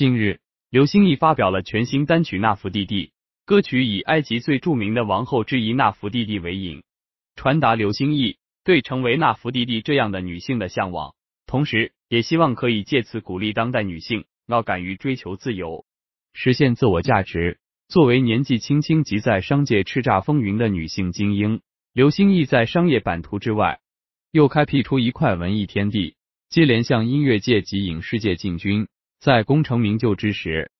近日，刘星义发表了全新单曲《那福弟弟》，歌曲以埃及最著名的王后之一那福弟弟为引，传达刘星义对成为那福弟弟这样的女性的向往，同时也希望可以借此鼓励当代女性要敢于追求自由，实现自我价值。作为年纪轻轻即在商界叱咤风云的女性精英，刘星义在商业版图之外，又开辟出一块文艺天地，接连向音乐界及影视界进军。在功成名就之时，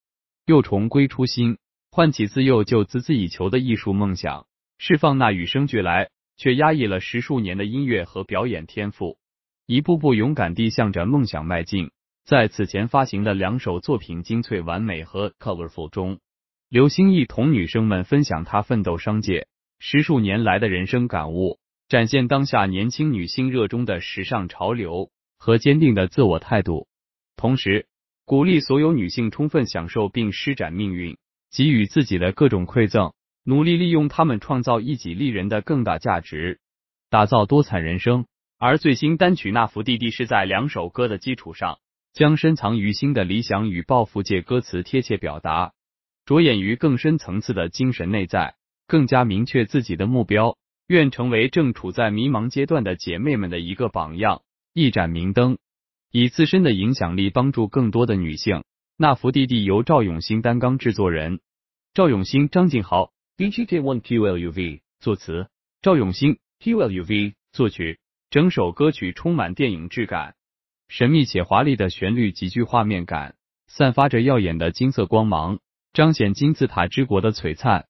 又重归初心，唤起自幼就孜孜以求的艺术梦想，释放那与生俱来却压抑了十数年的音乐和表演天赋，一步步勇敢地向着梦想迈进。在此前发行的两首作品《精粹完美》和《Colorful》中，刘星一同女生们分享他奋斗商界十数年来的人生感悟，展现当下年轻女性热衷的时尚潮流和坚定的自我态度，同时。鼓励所有女性充分享受并施展命运，给予自己的各种馈赠，努力利用他们创造一己利人的更大价值，打造多彩人生。而最新单曲《那幅弟弟》是在两首歌的基础上，将深藏于心的理想与抱负借歌词贴切表达，着眼于更深层次的精神内在，更加明确自己的目标，愿成为正处在迷茫阶段的姐妹们的一个榜样，一盏明灯。以自身的影响力帮助更多的女性。那福弟弟由赵永新担纲制作人，赵永新、张景豪、b g t One q l u v 作词，赵永新 q l u v 作曲。整首歌曲充满电影质感，神秘且华丽的旋律极具画面感，散发着耀眼的金色光芒，彰显金字塔之国的璀璨，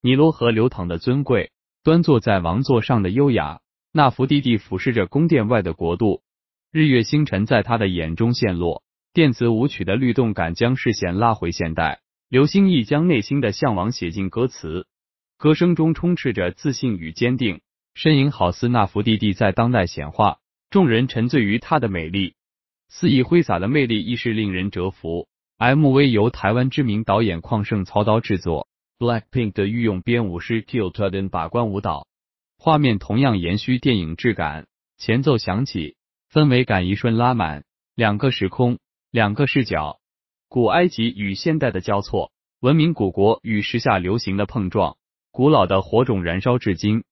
尼罗河流淌的尊贵，端坐在王座上的优雅，那福弟弟俯视着宫殿外的国度。日月星辰在他的眼中陷落，电子舞曲的律动感将视线拉回现代。刘兴益将内心的向往写进歌词，歌声中充斥着自信与坚定，身影好似那幅弟弟在当代显化。众人沉醉于他的美丽，肆意挥洒的魅力亦是令人折服。MV 由台湾知名导演邝盛操刀制作，BLACKPINK 的御用编舞师 k i l t d o n 把关舞蹈，画面同样延续电影质感。前奏响起。氛围感一瞬拉满，两个时空，两个视角，古埃及与现代的交错，文明古国与时下流行的碰撞，古老的火种燃烧至今，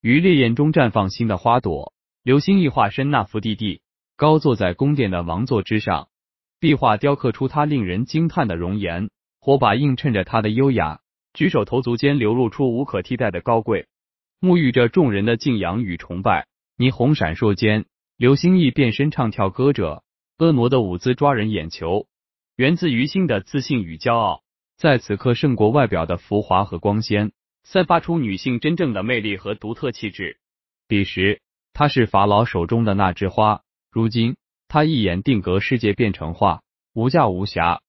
于烈焰中绽放新的花朵。流星逸化身那福地帝，高坐在宫殿的王座之上，壁画雕刻出他令人惊叹的容颜，火把映衬着他的优雅，举手投足间流露出无可替代的高贵，沐浴着众人的敬仰与崇拜，霓虹闪烁间。刘星艺变身唱跳歌者，婀娜的舞姿抓人眼球，源自于心的自信与骄傲，在此刻胜过外表的浮华和光鲜，散发出女性真正的魅力和独特气质。彼时她是法老手中的那枝花，如今她一眼定格世界变成画，无价无瑕。